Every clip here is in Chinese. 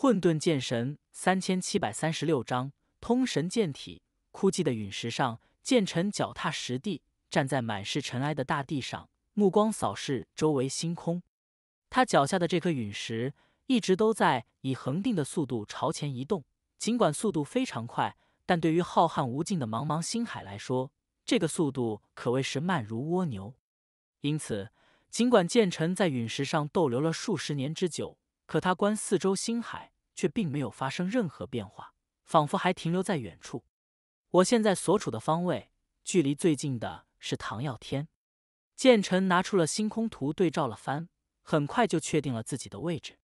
混沌剑神三千七百三十六章，通神剑体。枯寂的陨石上，剑尘脚踏实地，站在满是尘埃的大地上，目光扫视周围星空。他脚下的这颗陨石一直都在以恒定的速度朝前移动，尽管速度非常快，但对于浩瀚无尽的茫茫星海来说，这个速度可谓是慢如蜗牛。因此，尽管剑尘在陨石上逗留了数十年之久。可他观四周星海，却并没有发生任何变化，仿佛还停留在远处。我现在所处的方位，距离最近的是唐耀天。剑臣拿出了星空图，对照了番，很快就确定了自己的位置。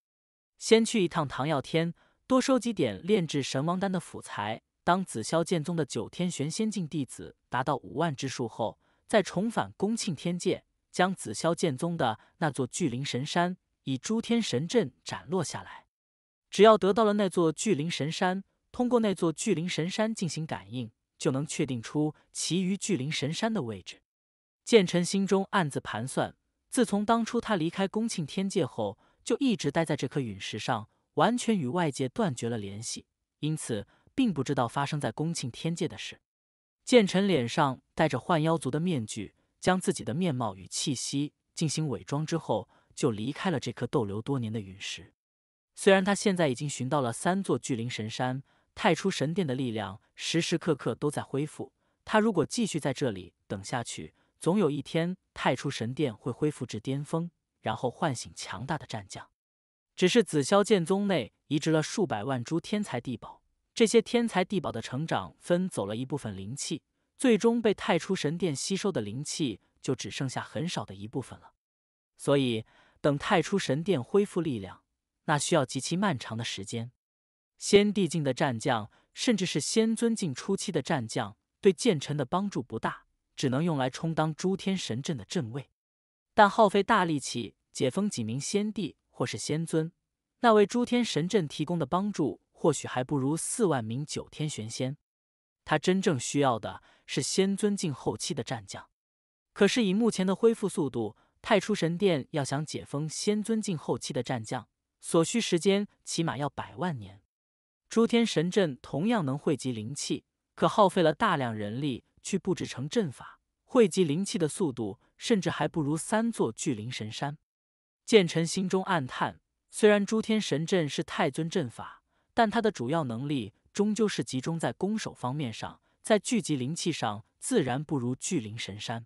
先去一趟唐耀天，多收集点炼制神王丹的辅材。当紫霄剑宗的九天玄仙境弟子达到五万之数后，再重返恭庆天界，将紫霄剑宗的那座巨灵神山。以诸天神阵斩落下来，只要得到了那座巨灵神山，通过那座巨灵神山进行感应，就能确定出其余巨灵神山的位置。剑臣心中暗自盘算：自从当初他离开恭庆天界后，就一直待在这颗陨石上，完全与外界断绝了联系，因此并不知道发生在恭庆天界的事。剑臣脸上戴着幻妖族的面具，将自己的面貌与气息进行伪装之后。就离开了这颗逗留多年的陨石。虽然他现在已经寻到了三座巨灵神山，太初神殿的力量时时刻刻都在恢复。他如果继续在这里等下去，总有一天太初神殿会恢复至巅峰，然后唤醒强大的战将。只是紫霄剑宗内移植了数百万株天才地宝，这些天才地宝的成长分走了一部分灵气，最终被太初神殿吸收的灵气就只剩下很少的一部分了。所以。等太初神殿恢复力量，那需要极其漫长的时间。先帝境的战将，甚至是仙尊境初期的战将，对剑臣的帮助不大，只能用来充当诸天神阵的阵位。但耗费大力气解封几名先帝或是仙尊，那为诸天神阵提供的帮助，或许还不如四万名九天玄仙。他真正需要的是仙尊境后期的战将，可是以目前的恢复速度。太初神殿要想解封仙尊境后期的战将，所需时间起码要百万年。诸天神阵同样能汇集灵气，可耗费了大量人力去布置成阵法，汇集灵气的速度甚至还不如三座巨灵神山。剑臣心中暗叹，虽然诸天神阵是太尊阵法，但它的主要能力终究是集中在攻守方面上，在聚集灵气上自然不如巨灵神山。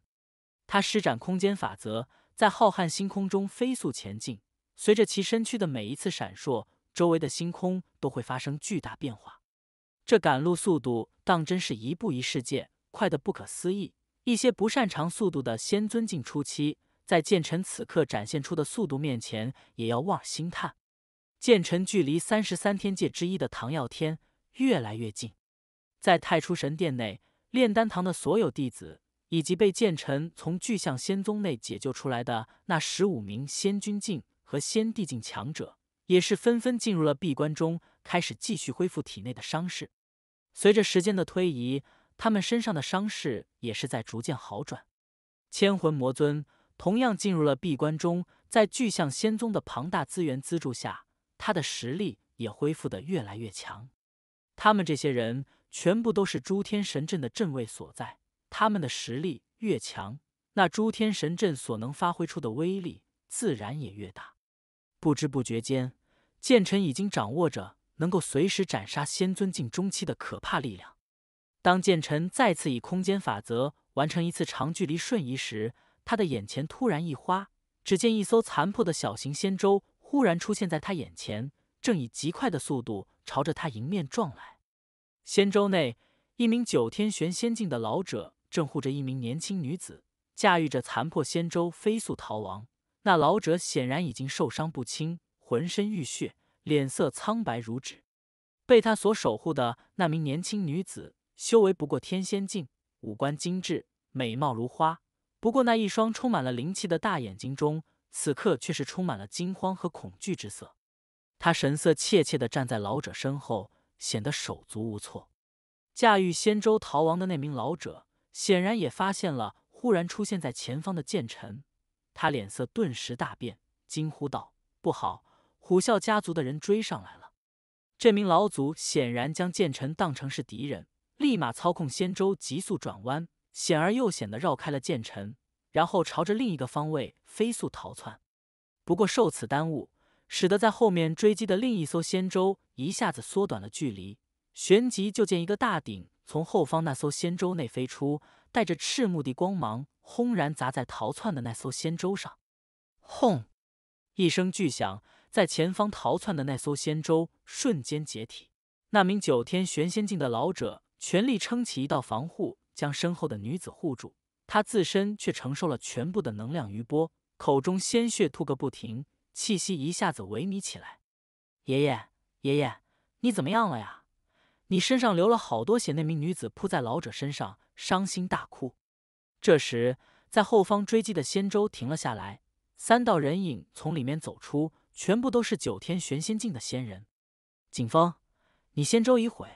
他施展空间法则。在浩瀚星空中飞速前进，随着其身躯的每一次闪烁，周围的星空都会发生巨大变化。这赶路速度当真是一步一世界，快得不可思议。一些不擅长速度的仙尊境初期，在剑尘此刻展现出的速度面前，也要望而兴叹。剑尘距离三十三天界之一的唐耀天越来越近，在太初神殿内炼丹堂的所有弟子。以及被剑臣从巨象仙宗内解救出来的那十五名仙君境和仙帝境强者，也是纷纷进入了闭关中，开始继续恢复体内的伤势。随着时间的推移，他们身上的伤势也是在逐渐好转。千魂魔尊同样进入了闭关中，在巨象仙宗的庞大资源资助下，他的实力也恢复的越来越强。他们这些人全部都是诸天神阵的阵位所在。他们的实力越强，那诸天神阵所能发挥出的威力自然也越大。不知不觉间，剑臣已经掌握着能够随时斩杀仙尊境中期的可怕力量。当剑臣再次以空间法则完成一次长距离瞬移时，他的眼前突然一花，只见一艘残破的小型仙舟忽然出现在他眼前，正以极快的速度朝着他迎面撞来。仙舟内，一名九天玄仙境的老者。正护着一名年轻女子，驾驭着残破仙舟飞速逃亡。那老者显然已经受伤不轻，浑身浴血，脸色苍白如纸。被他所守护的那名年轻女子，修为不过天仙境，五官精致，美貌如花。不过那一双充满了灵气的大眼睛中，此刻却是充满了惊慌和恐惧之色。他神色怯怯地站在老者身后，显得手足无措。驾驭仙舟逃亡的那名老者。显然也发现了忽然出现在前方的剑尘，他脸色顿时大变，惊呼道：“不好！虎啸家族的人追上来了！”这名老祖显然将剑尘当成是敌人，立马操控仙舟急速转弯，险而又险的绕开了剑尘，然后朝着另一个方位飞速逃窜。不过受此耽误，使得在后面追击的另一艘仙舟一下子缩短了距离，旋即就见一个大鼎从后方那艘仙舟内飞出，带着赤目的光芒，轰然砸在逃窜的那艘仙舟上。轰！一声巨响，在前方逃窜的那艘仙舟瞬间解体。那名九天玄仙境的老者全力撑起一道防护，将身后的女子护住，他自身却承受了全部的能量余波，口中鲜血吐个不停，气息一下子萎靡起来。爷爷，爷爷，你怎么样了呀？你身上流了好多血，那名女子扑在老者身上，伤心大哭。这时，在后方追击的仙舟停了下来，三道人影从里面走出，全部都是九天玄仙境的仙人。景峰，你仙舟已毁，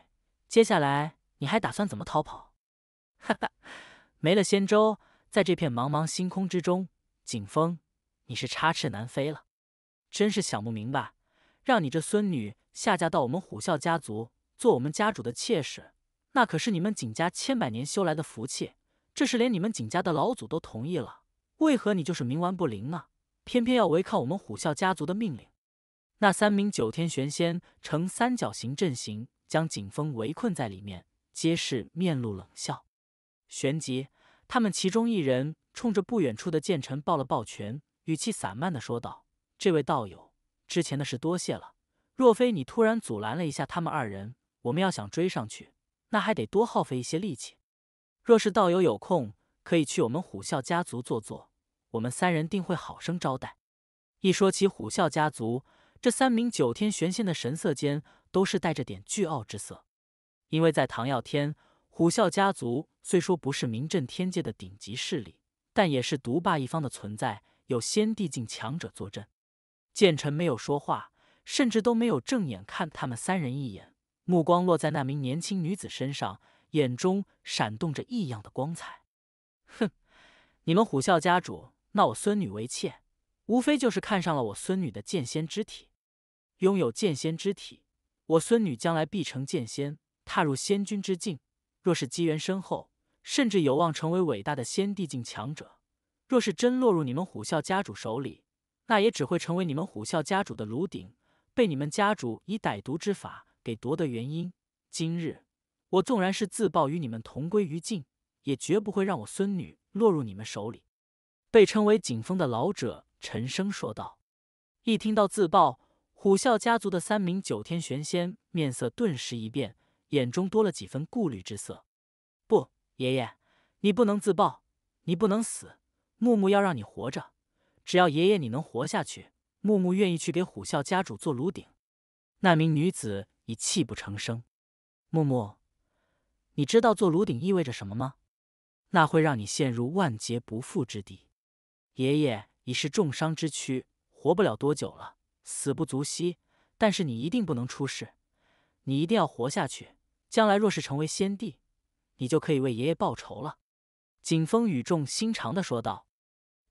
接下来你还打算怎么逃跑？哈哈，没了仙舟，在这片茫茫星空之中，景峰，你是插翅难飞了。真是想不明白，让你这孙女下嫁到我们虎啸家族。做我们家主的妾室，那可是你们景家千百年修来的福气。这是连你们景家的老祖都同意了，为何你就是冥顽不灵呢？偏偏要违抗我们虎啸家族的命令。那三名九天玄仙呈三角形阵型，将景风围困在里面，皆是面露冷笑。旋即，他们其中一人冲着不远处的剑臣抱了抱拳，语气散漫的说道：“这位道友，之前的事多谢了。若非你突然阻拦了一下他们二人。”我们要想追上去，那还得多耗费一些力气。若是道友有空，可以去我们虎啸家族坐坐，我们三人定会好生招待。一说起虎啸家族，这三名九天玄仙的神色间都是带着点倨傲之色，因为在唐耀天，虎啸家族虽说不是名震天界的顶级势力，但也是独霸一方的存在，有先帝境强者坐镇。剑臣没有说话，甚至都没有正眼看他们三人一眼。目光落在那名年轻女子身上，眼中闪动着异样的光彩。哼，你们虎啸家主纳我孙女为妾，无非就是看上了我孙女的剑仙之体。拥有剑仙之体，我孙女将来必成剑仙，踏入仙君之境。若是机缘深厚，甚至有望成为伟大的仙帝境强者。若是真落入你们虎啸家主手里，那也只会成为你们虎啸家主的炉鼎，被你们家主以歹毒之法。给夺得原因，今日我纵然是自爆与你们同归于尽，也绝不会让我孙女落入你们手里。”被称为景风的老者沉声说道。一听到自爆，虎啸家族的三名九天玄仙面色顿时一变，眼中多了几分顾虑之色。“不，爷爷，你不能自爆，你不能死，木木要让你活着。只要爷爷你能活下去，木木愿意去给虎啸家主做炉鼎。”那名女子。泣不成声，木木，你知道做炉鼎意味着什么吗？那会让你陷入万劫不复之地。爷爷已是重伤之躯，活不了多久了，死不足惜。但是你一定不能出事，你一定要活下去。将来若是成为先帝，你就可以为爷爷报仇了。景峰语重心长的说道。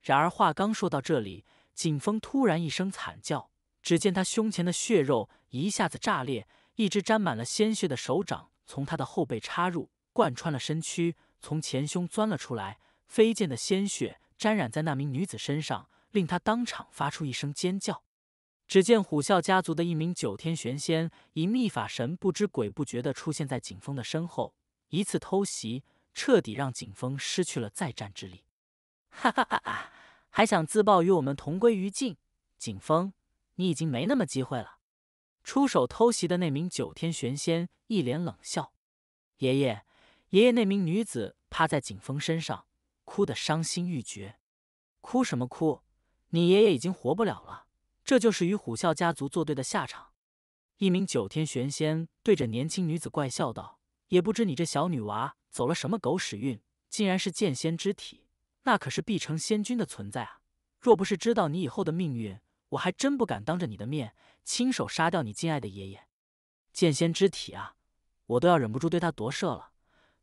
然而话刚说到这里，景峰突然一声惨叫，只见他胸前的血肉一下子炸裂。一只沾满了鲜血的手掌从他的后背插入，贯穿了身躯，从前胸钻了出来，飞溅的鲜血沾染在那名女子身上，令她当场发出一声尖叫。只见虎啸家族的一名九天玄仙以秘法神不知鬼不觉地出现在景峰的身后，一次偷袭彻底让景峰失去了再战之力。哈哈哈！哈！还想自爆与我们同归于尽？景峰，你已经没那么机会了。出手偷袭的那名九天玄仙一脸冷笑：“爷爷，爷爷！”那名女子趴在景峰身上，哭得伤心欲绝。哭什么哭？你爷爷已经活不了了，这就是与虎啸家族作对的下场。一名九天玄仙对着年轻女子怪笑道：“也不知你这小女娃走了什么狗屎运，竟然是剑仙之体，那可是必成仙君的存在啊！若不是知道你以后的命运……”我还真不敢当着你的面亲手杀掉你敬爱的爷爷，剑仙之体啊，我都要忍不住对他夺舍了。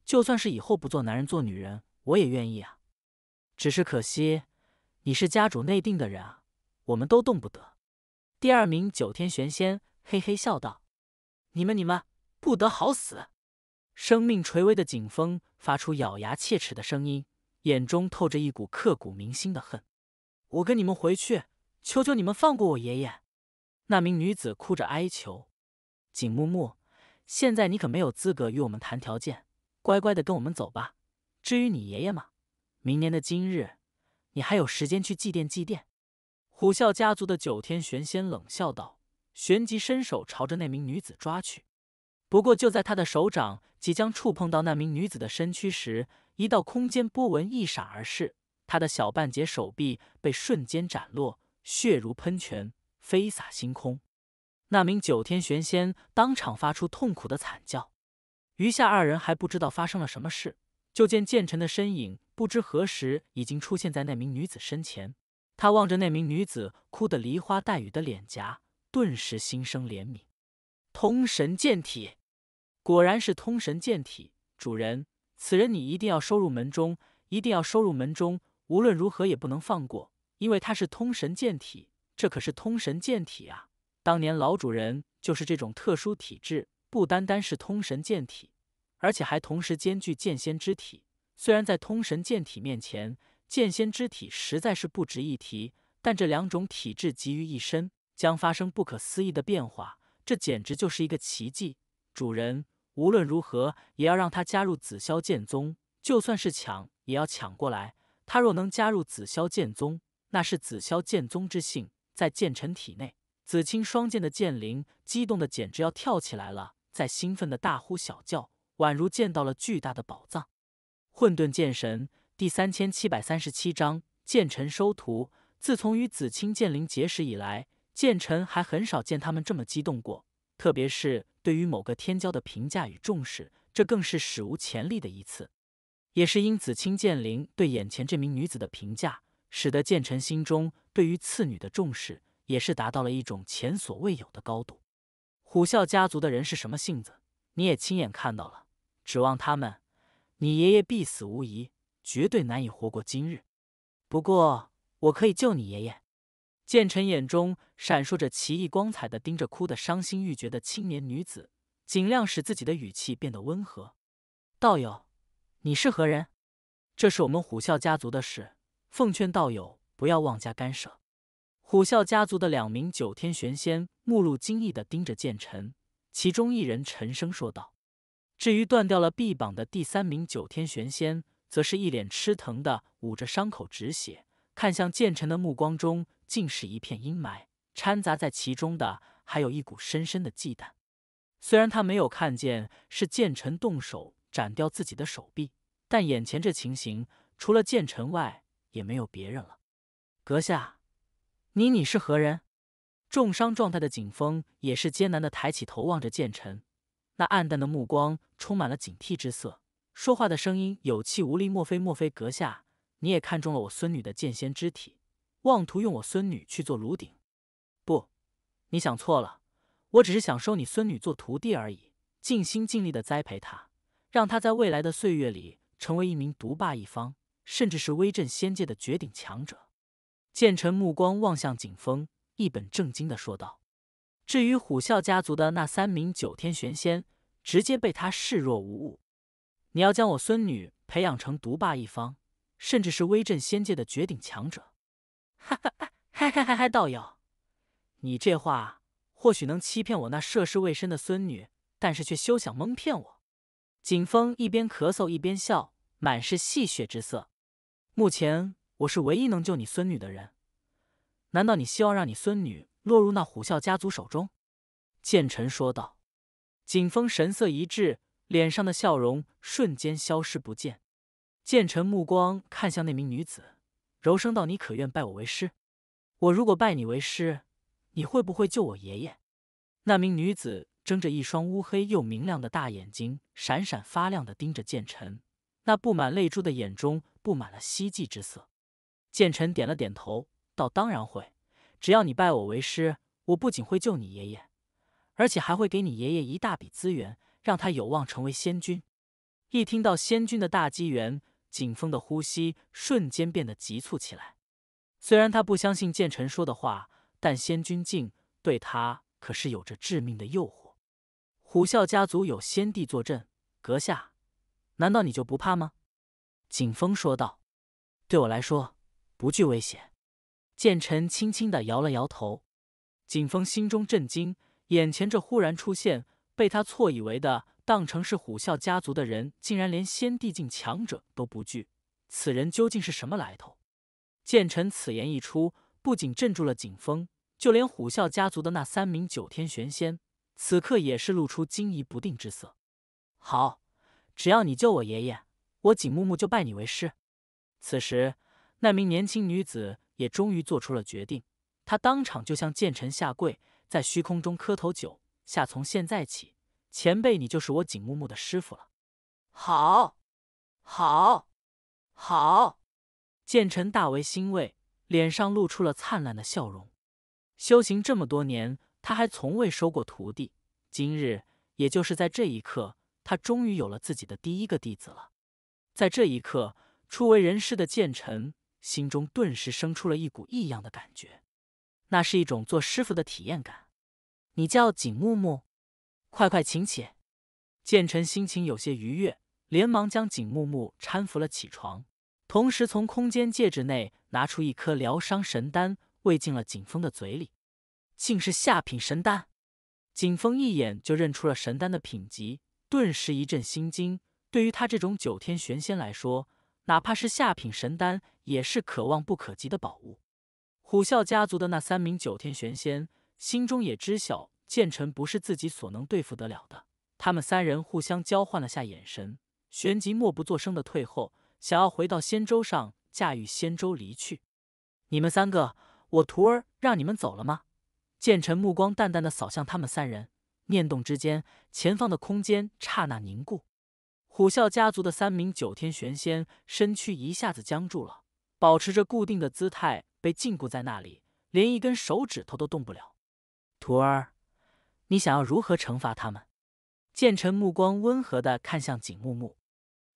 就算是以后不做男人做女人，我也愿意啊。只是可惜，你是家主内定的人啊，我们都动不得。第二名九天玄仙嘿嘿笑道：“你们你们不得好死！”生命垂危的景风发出咬牙切齿的声音，眼中透着一股刻骨铭心的恨。我跟你们回去。求求你们放过我爷爷！那名女子哭着哀求。景木木，现在你可没有资格与我们谈条件，乖乖的跟我们走吧。至于你爷爷嘛，明年的今日，你还有时间去祭奠祭奠。虎啸家族的九天玄仙冷笑道，旋即伸手朝着那名女子抓去。不过就在他的手掌即将触碰到那名女子的身躯时，一道空间波纹一闪而逝，他的小半截手臂被瞬间斩落。血如喷泉，飞洒星空。那名九天玄仙当场发出痛苦的惨叫。余下二人还不知道发生了什么事，就见剑尘的身影不知何时已经出现在那名女子身前。他望着那名女子哭得梨花带雨的脸颊，顿时心生怜悯。通神剑体，果然是通神剑体。主人，此人你一定要收入门中，一定要收入门中，无论如何也不能放过。因为它是通神剑体，这可是通神剑体啊！当年老主人就是这种特殊体质，不单单是通神剑体，而且还同时兼具剑仙之体。虽然在通神剑体面前，剑仙之体实在是不值一提，但这两种体质集于一身，将发生不可思议的变化。这简直就是一个奇迹！主人无论如何也要让他加入紫霄剑宗，就算是抢也要抢过来。他若能加入紫霄剑宗，那是紫霄剑宗之姓，在剑臣体内，紫青双剑的剑灵激动的简直要跳起来了，在兴奋的大呼小叫，宛如见到了巨大的宝藏。混沌剑神第三千七百三十七章：剑臣收徒。自从与紫青剑灵结识以来，剑臣还很少见他们这么激动过，特别是对于某个天骄的评价与重视，这更是史无前例的一次。也是因紫青剑灵对眼前这名女子的评价。使得剑臣心中对于次女的重视也是达到了一种前所未有的高度。虎啸家族的人是什么性子，你也亲眼看到了。指望他们，你爷爷必死无疑，绝对难以活过今日。不过，我可以救你爷爷。剑臣眼中闪烁着奇异光彩的盯着哭得伤心欲绝的青年女子，尽量使自己的语气变得温和。道友，你是何人？这是我们虎啸家族的事。奉劝道友不要妄加干涉。虎啸家族的两名九天玄仙目露惊异的盯着剑晨，其中一人沉声说道：“至于断掉了臂膀的第三名九天玄仙，则是一脸吃疼的捂着伤口止血，看向剑晨的目光中竟是一片阴霾，掺杂在其中的还有一股深深的忌惮。虽然他没有看见是剑晨动手斩掉自己的手臂，但眼前这情形，除了剑晨外。”也没有别人了，阁下，你你是何人？重伤状态的景峰也是艰难的抬起头望着剑臣，那暗淡的目光充满了警惕之色，说话的声音有气无力。莫非莫非阁下你也看中了我孙女的剑仙之体，妄图用我孙女去做炉鼎？不，你想错了，我只是想收你孙女做徒弟而已，尽心尽力的栽培她，让她在未来的岁月里成为一名独霸一方。甚至是威震仙界的绝顶强者，剑臣目光望向景峰，一本正经的说道：“至于虎啸家族的那三名九天玄仙，直接被他视若无物。你要将我孙女培养成独霸一方，甚至是威震仙界的绝顶强者。”哈哈哈，哈哈哈哈哈哈嗨，道友，你这话或许能欺骗我那涉世未深的孙女，但是却休想蒙骗我。景峰一边咳嗽一边笑，满是戏谑之色。目前我是唯一能救你孙女的人，难道你希望让你孙女落入那虎啸家族手中？剑臣说道。景峰神色一滞，脸上的笑容瞬间消失不见。剑臣目光看向那名女子，柔声道：“你可愿拜我为师？我如果拜你为师，你会不会救我爷爷？”那名女子睁着一双乌黑又明亮的大眼睛，闪闪发亮的盯着剑臣，那布满泪珠的眼中。布满了希冀之色，剑臣点了点头，道：“当然会，只要你拜我为师，我不仅会救你爷爷，而且还会给你爷爷一大笔资源，让他有望成为仙君。”一听到仙君的大机缘，景峰的呼吸瞬间变得急促起来。虽然他不相信剑臣说的话，但仙君境对他可是有着致命的诱惑。虎啸家族有先帝坐镇，阁下难道你就不怕吗？景峰说道：“对我来说，不惧危险。”剑臣轻轻的摇了摇头。景峰心中震惊，眼前这忽然出现、被他错以为的当成是虎啸家族的人，竟然连先帝境强者都不惧，此人究竟是什么来头？剑臣此言一出，不仅镇住了景峰，就连虎啸家族的那三名九天玄仙，此刻也是露出惊疑不定之色。好，只要你救我爷爷。我景木木就拜你为师。此时，那名年轻女子也终于做出了决定，她当场就向剑臣下跪，在虚空中磕头九下。从现在起，前辈，你就是我景木木的师傅了。好，好，好！剑臣大为欣慰，脸上露出了灿烂的笑容。修行这么多年，他还从未收过徒弟。今日，也就是在这一刻，他终于有了自己的第一个弟子了。在这一刻，初为人师的剑臣心中顿时生出了一股异样的感觉，那是一种做师傅的体验感。你叫景木木，快快请起！剑臣心情有些愉悦，连忙将景木木搀扶了起床，同时从空间戒指内拿出一颗疗伤神丹，喂进了景风的嘴里。竟是下品神丹！景峰一眼就认出了神丹的品级，顿时一阵心惊。对于他这种九天玄仙来说，哪怕是下品神丹，也是可望不可及的宝物。虎啸家族的那三名九天玄仙心中也知晓，剑臣不是自己所能对付得了的。他们三人互相交换了下眼神，旋即默不作声的退后，想要回到仙舟上驾驭仙舟离去。你们三个，我徒儿让你们走了吗？剑臣目光淡淡的扫向他们三人，念动之间，前方的空间刹那凝固。虎啸家族的三名九天玄仙身躯一下子僵住了，保持着固定的姿态，被禁锢在那里，连一根手指头都动不了。徒儿，你想要如何惩罚他们？剑臣目光温和的看向景木木，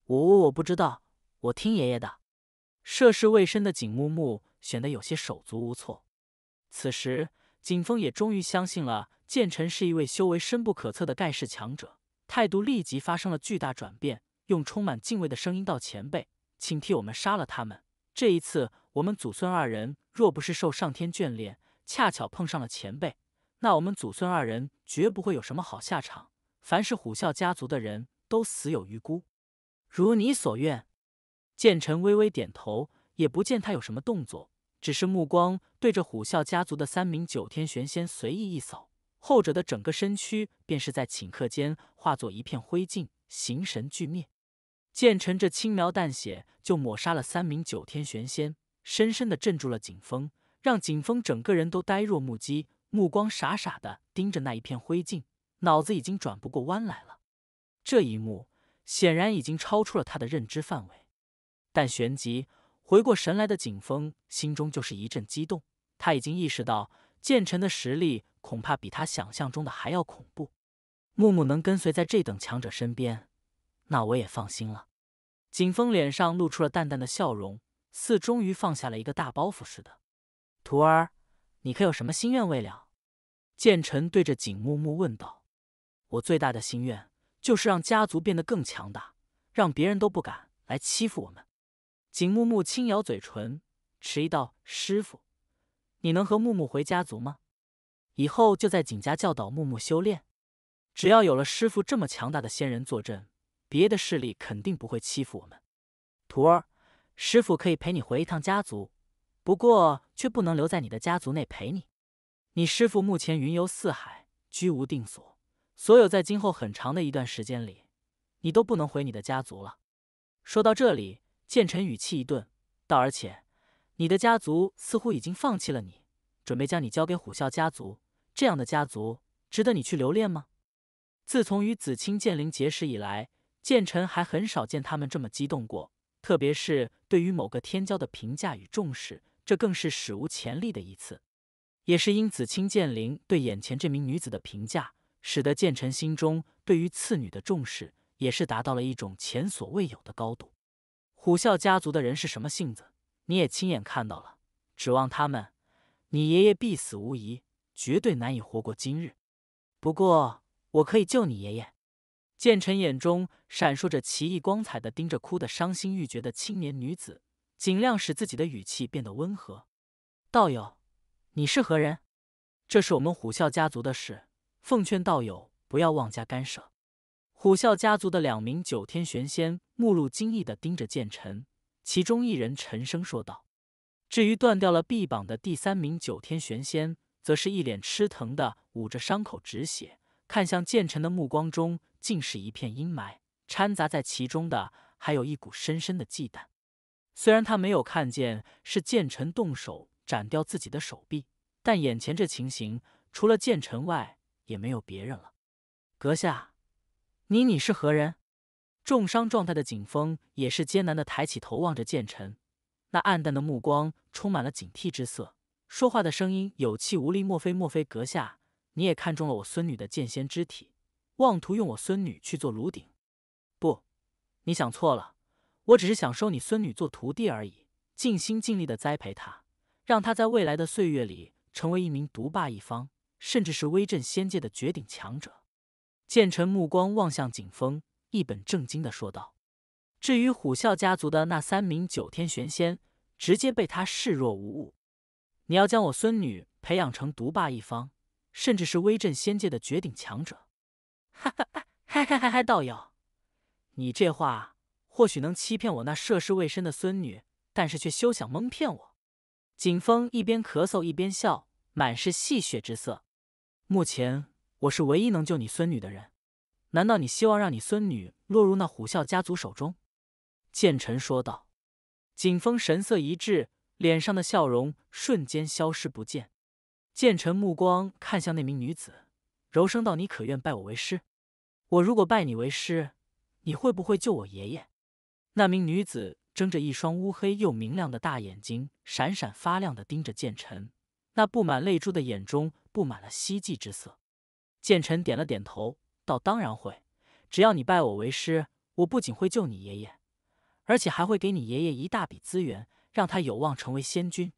我我我不知道，我听爷爷的。涉世未深的景木木显得有些手足无措。此时，景峰也终于相信了剑臣是一位修为深不可测的盖世强者。态度立即发生了巨大转变，用充满敬畏的声音道：“前辈，请替我们杀了他们。这一次，我们祖孙二人若不是受上天眷恋，恰巧碰上了前辈，那我们祖孙二人绝不会有什么好下场。凡是虎啸家族的人都死有余辜。”如你所愿，剑臣微微点头，也不见他有什么动作，只是目光对着虎啸家族的三名九天玄仙随意一扫。后者的整个身躯便是在顷刻间化作一片灰烬，形神俱灭。剑臣这轻描淡写就抹杀了三名九天玄仙，深深的镇住了景峰，让景峰整个人都呆若木鸡，目光傻傻的盯着那一片灰烬，脑子已经转不过弯来了。这一幕显然已经超出了他的认知范围，但旋即回过神来的景峰心中就是一阵激动，他已经意识到。剑臣的实力恐怕比他想象中的还要恐怖。木木能跟随在这等强者身边，那我也放心了。景峰脸上露出了淡淡的笑容，似终于放下了一个大包袱似的。徒儿，你可有什么心愿未了？剑臣对着景木木问道。我最大的心愿就是让家族变得更强大，让别人都不敢来欺负我们。景木木轻咬嘴唇，迟疑道：“师傅。”你能和木木回家族吗？以后就在景家教导木木修炼。只要有了师傅这么强大的仙人坐镇，别的势力肯定不会欺负我们。徒儿，师傅可以陪你回一趟家族，不过却不能留在你的家族内陪你。你师傅目前云游四海，居无定所，所有在今后很长的一段时间里，你都不能回你的家族了。说到这里，剑臣语气一顿，道：“而且。”你的家族似乎已经放弃了你，准备将你交给虎啸家族。这样的家族值得你去留恋吗？自从与紫清剑灵结识以来，剑臣还很少见他们这么激动过。特别是对于某个天骄的评价与重视，这更是史无前例的一次。也是因紫清剑灵对眼前这名女子的评价，使得剑臣心中对于次女的重视也是达到了一种前所未有的高度。虎啸家族的人是什么性子？你也亲眼看到了，指望他们，你爷爷必死无疑，绝对难以活过今日。不过，我可以救你爷爷。剑臣眼中闪烁着奇异光彩的盯着哭得伤心欲绝的青年女子，尽量使自己的语气变得温和。道友，你是何人？这是我们虎啸家族的事，奉劝道友不要妄加干涉。虎啸家族的两名九天玄仙目露惊异的盯着剑臣。其中一人沉声说道：“至于断掉了臂膀的第三名九天玄仙，则是一脸吃疼的捂着伤口止血，看向剑尘的目光中尽是一片阴霾，掺杂在其中的还有一股深深的忌惮。虽然他没有看见是剑尘动手斩掉自己的手臂，但眼前这情形，除了剑尘外也没有别人了。阁下，你你是何人？”重伤状态的景风也是艰难的抬起头望着剑尘，那暗淡的目光充满了警惕之色。说话的声音有气无力：“莫非莫非阁下，你也看中了我孙女的剑仙之体，妄图用我孙女去做炉鼎？”“不，你想错了。我只是想收你孙女做徒弟而已，尽心尽力的栽培她，让她在未来的岁月里成为一名独霸一方，甚至是威震仙界的绝顶强者。”剑尘目光望向景风。一本正经的说道：“至于虎啸家族的那三名九天玄仙，直接被他视若无物。你要将我孙女培养成独霸一方，甚至是威震仙界的绝顶强者。”哈哈哈，嗨嗨嗨嗨，道友，你这话或许能欺骗我那涉世未深的孙女，但是却休想蒙骗我。景峰一边咳嗽一边笑，满是戏谑之色。目前，我是唯一能救你孙女的人。难道你希望让你孙女落入那虎啸家族手中？剑臣说道。景峰神色一滞，脸上的笑容瞬间消失不见。剑臣目光看向那名女子，柔声道：“你可愿拜我为师？我如果拜你为师，你会不会救我爷爷？”那名女子睁着一双乌黑又明亮的大眼睛，闪闪发亮的盯着剑臣，那布满泪珠的眼中布满了希冀之色。剑臣点了点头。到当然会，只要你拜我为师，我不仅会救你爷爷，而且还会给你爷爷一大笔资源，让他有望成为仙君。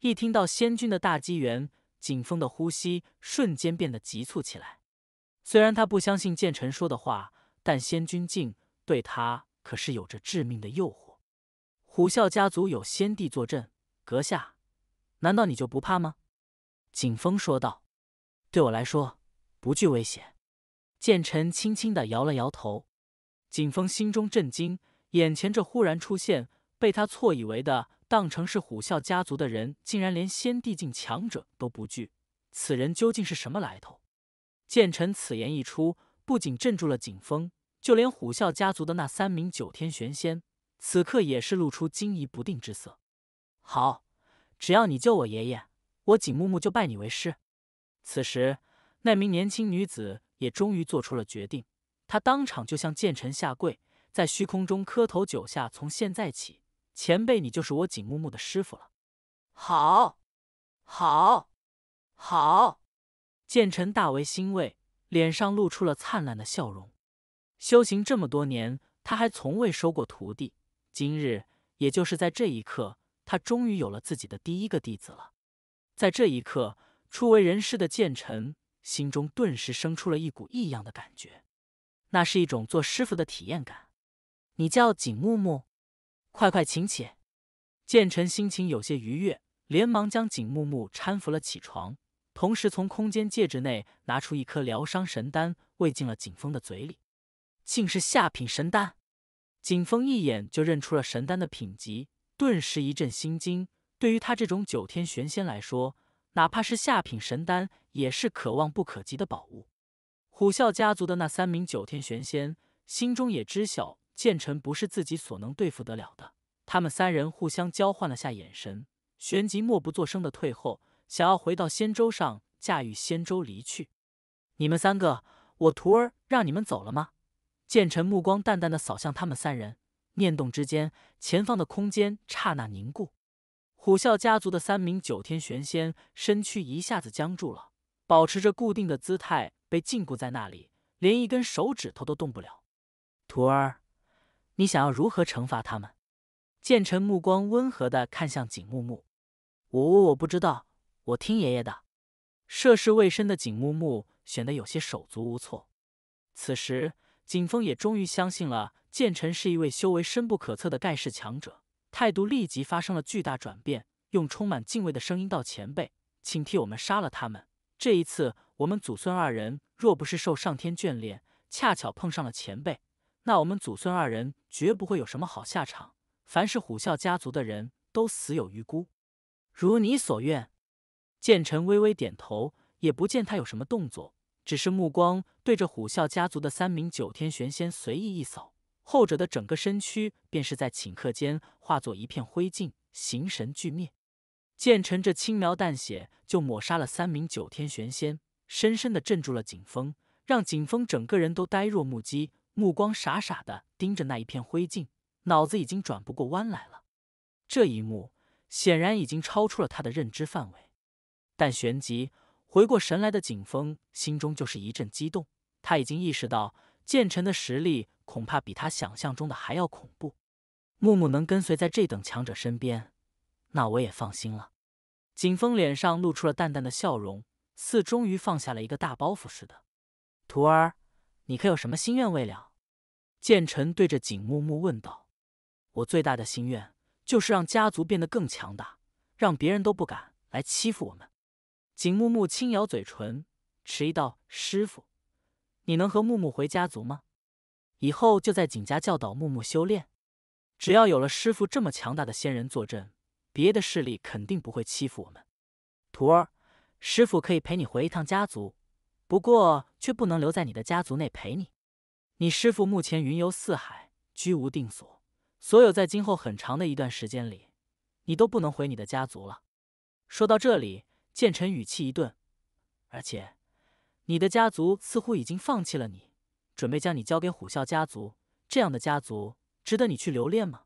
一听到仙君的大机缘，景峰的呼吸瞬间变得急促起来。虽然他不相信剑臣说的话，但仙君境对他可是有着致命的诱惑。虎啸家族有先帝坐镇，阁下难道你就不怕吗？景峰说道：“对我来说，不惧危险。”剑臣轻轻的摇了摇头，景峰心中震惊，眼前这忽然出现、被他错以为的当成是虎啸家族的人，竟然连先帝境强者都不惧，此人究竟是什么来头？剑臣此言一出，不仅镇住了景峰，就连虎啸家族的那三名九天玄仙，此刻也是露出惊疑不定之色。好，只要你救我爷爷，我景木木就拜你为师。此时，那名年轻女子。也终于做出了决定，他当场就向剑臣下跪，在虚空中磕头九下。从现在起，前辈，你就是我景木木的师傅了。好，好，好！剑臣大为欣慰，脸上露出了灿烂的笑容。修行这么多年，他还从未收过徒弟。今日，也就是在这一刻，他终于有了自己的第一个弟子了。在这一刻，初为人师的剑臣。心中顿时生出了一股异样的感觉，那是一种做师傅的体验感。你叫景木木，快快请起。剑臣心情有些愉悦，连忙将景木木搀扶了起床，同时从空间戒指内拿出一颗疗伤神丹，喂进了景峰的嘴里。竟是下品神丹，景峰一眼就认出了神丹的品级，顿时一阵心惊。对于他这种九天玄仙来说，哪怕是下品神丹，也是可望不可及的宝物。虎啸家族的那三名九天玄仙心中也知晓，剑臣不是自己所能对付得了的。他们三人互相交换了下眼神，旋即默不作声的退后，想要回到仙舟上驾驭仙舟离去。你们三个，我徒儿让你们走了吗？剑臣目光淡淡的扫向他们三人，念动之间，前方的空间刹那凝固。虎啸家族的三名九天玄仙身躯一下子僵住了，保持着固定的姿态，被禁锢在那里，连一根手指头都动不了。徒儿，你想要如何惩罚他们？剑臣目光温和的看向景木木，我……我不知道，我听爷爷的。涉世未深的景木木显得有些手足无措。此时，景峰也终于相信了，剑臣是一位修为深不可测的盖世强者。态度立即发生了巨大转变，用充满敬畏的声音道：“前辈，请替我们杀了他们。这一次，我们祖孙二人若不是受上天眷恋，恰巧碰上了前辈，那我们祖孙二人绝不会有什么好下场。凡是虎啸家族的人都死有余辜。”如你所愿，剑臣微微点头，也不见他有什么动作，只是目光对着虎啸家族的三名九天玄仙随意一扫。后者的整个身躯便是在顷刻间化作一片灰烬，形神俱灭。剑臣这轻描淡写就抹杀了三名九天玄仙，深深的镇住了景峰，让景峰整个人都呆若木鸡，目光傻傻的盯着那一片灰烬，脑子已经转不过弯来了。这一幕显然已经超出了他的认知范围，但旋即回过神来的景峰心中就是一阵激动，他已经意识到剑臣的实力。恐怕比他想象中的还要恐怖。木木能跟随在这等强者身边，那我也放心了。景峰脸上露出了淡淡的笑容，似终于放下了一个大包袱似的。徒儿，你可有什么心愿未了？剑晨对着景木木问道。我最大的心愿就是让家族变得更强大，让别人都不敢来欺负我们。景木木轻咬嘴唇，迟疑道：“师傅，你能和木木回家族吗？”以后就在景家教导木木修炼，只要有了师傅这么强大的仙人坐镇，别的势力肯定不会欺负我们。徒儿，师傅可以陪你回一趟家族，不过却不能留在你的家族内陪你。你师傅目前云游四海，居无定所，所有在今后很长的一段时间里，你都不能回你的家族了。说到这里，剑臣语气一顿，而且，你的家族似乎已经放弃了你。准备将你交给虎啸家族，这样的家族值得你去留恋吗？